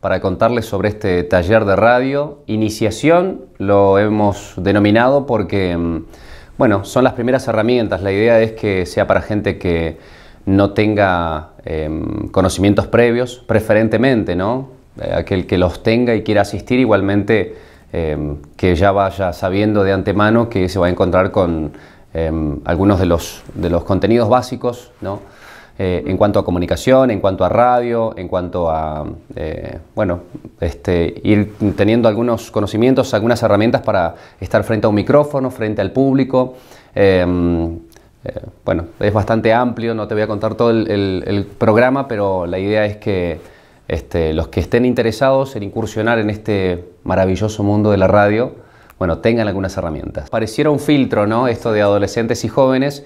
para contarles sobre este taller de radio. Iniciación lo hemos denominado porque, mm, bueno, son las primeras herramientas. La idea es que sea para gente que no tenga em, conocimientos previos, preferentemente, ¿no? Eh, aquel que los tenga y quiera asistir, igualmente em, que ya vaya sabiendo de antemano que se va a encontrar con em, algunos de los, de los contenidos básicos, ¿no? Eh, en cuanto a comunicación, en cuanto a radio, en cuanto a, eh, bueno, este, ir teniendo algunos conocimientos, algunas herramientas para estar frente a un micrófono, frente al público. Em, eh, bueno, es bastante amplio, no te voy a contar todo el, programa, pero la idea es que este, los que estén interesados en incursionar en este maravilloso mundo de la radio, bueno, tengan algunas herramientas. Pareciera un filtro, ¿no? Esto de adolescentes y jóvenes,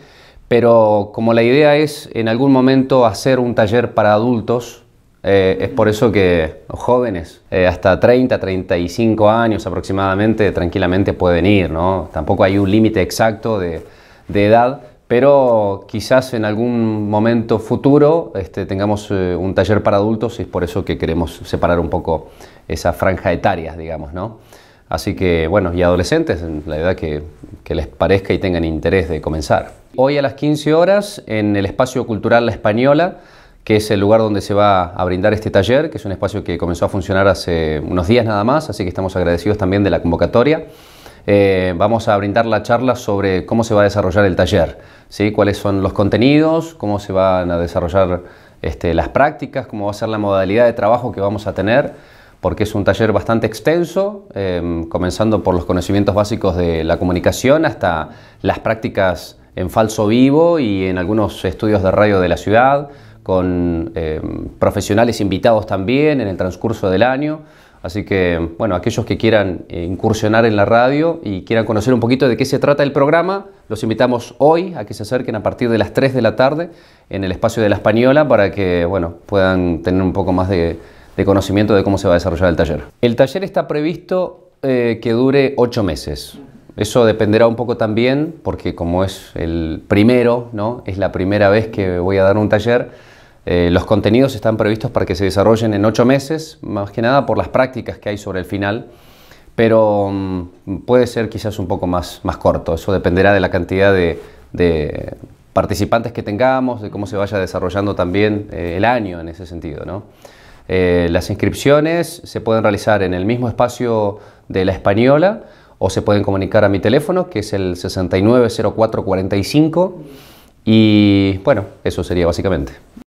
pero como la idea es en algún momento hacer un taller para adultos, eh, es por eso que jóvenes, eh, hasta 30, 35 años aproximadamente, tranquilamente pueden ir, ¿no? Tampoco hay un límite exacto de, edad, pero quizás en algún momento futuro este, tengamos eh, un taller para adultos y es por eso que queremos separar un poco esa franja etaria, digamos, ¿no? Así que, bueno, y adolescentes, en la edad que, les parezca y tengan interés de comenzar. Hoy a las 15 horas, en el Espacio Cultural La Española, que es el lugar donde se va a brindar este taller, que es un espacio que comenzó a funcionar hace unos días nada más, así que estamos agradecidos también de la convocatoria. Eh, vamos a brindar la charla sobre cómo se va a desarrollar el taller, ¿sí? cuáles son los contenidos, cómo se van a desarrollar este, las prácticas, cómo va a ser la modalidad de trabajo que vamos a tener porque es un taller bastante extenso, eh, comenzando por los conocimientos básicos de la comunicación hasta las prácticas en falso vivo y en algunos estudios de radio de la ciudad, con eh, profesionales invitados también en el transcurso del año. Así que, bueno, aquellos que quieran eh, incursionar en la radio y quieran conocer un poquito de qué se trata el programa, los invitamos hoy a que se acerquen a partir de las 3 de la tarde en el espacio de la Española para que, bueno, puedan tener un poco más de, de conocimiento de cómo se va a desarrollar el taller. El taller está previsto eh, que dure ocho meses. Eso dependerá un poco también, porque como es el primero, ¿no? es la primera vez que voy a dar un taller, eh, los contenidos están previstos para que se desarrollen en ocho meses, más que nada por las prácticas que hay sobre el final, pero mm, puede ser quizás un poco más, más corto, eso dependerá de la cantidad de, participantes que tengamos, de cómo se vaya desarrollando también eh, el año en ese sentido. ¿no? Eh, las inscripciones se pueden realizar en el mismo espacio de la española o se pueden comunicar a mi teléfono, que es el 690445. Y bueno, eso sería básicamente.